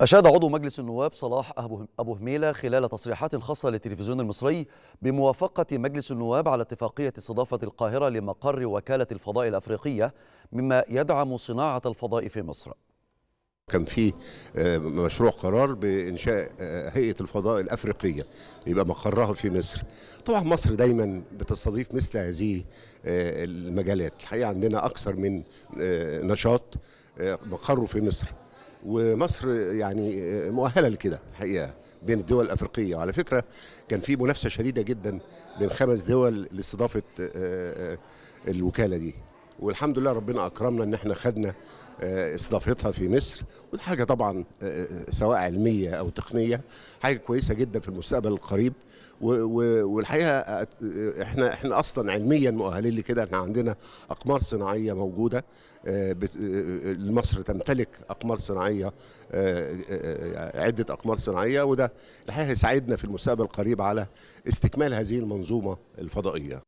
أشاد عضو مجلس النواب صلاح أبو هميلة خلال تصريحات خاصة للتلفزيون المصري بموافقة مجلس النواب على اتفاقية استضافة القاهرة لمقر وكالة الفضاء الأفريقية مما يدعم صناعة الفضاء في مصر كان في آه، مشروع قرار بانشاء آه، هيئه الفضاء الافريقيه يبقى مقرها في مصر طبعا مصر دايما بتستضيف مثل هذه آه، المجالات الحقيقه عندنا اكثر من نشاط مقره في مصر ومصر يعني مؤهله لكده الحقيقه بين الدول الافريقيه وعلى فكره كان في منافسه شديده جدا بين خمس دول لاستضافه آه، آه، الوكاله دي والحمد لله ربنا اكرمنا ان احنا خدنا آه، استضافتها في مصر ودي حاجه طبعا آه، آه، سواء علميه او تقنيه حاجه كويسه جدا في المستقبل القريب والحقيقه احنا احنا اصلا علميا مؤهلين لكده احنا عندنا اقمار صناعيه موجوده مصر تمتلك اقمار صناعيه عده اقمار صناعيه وده الحقيقه هيساعدنا في المستقبل القريب على استكمال هذه المنظومه الفضائيه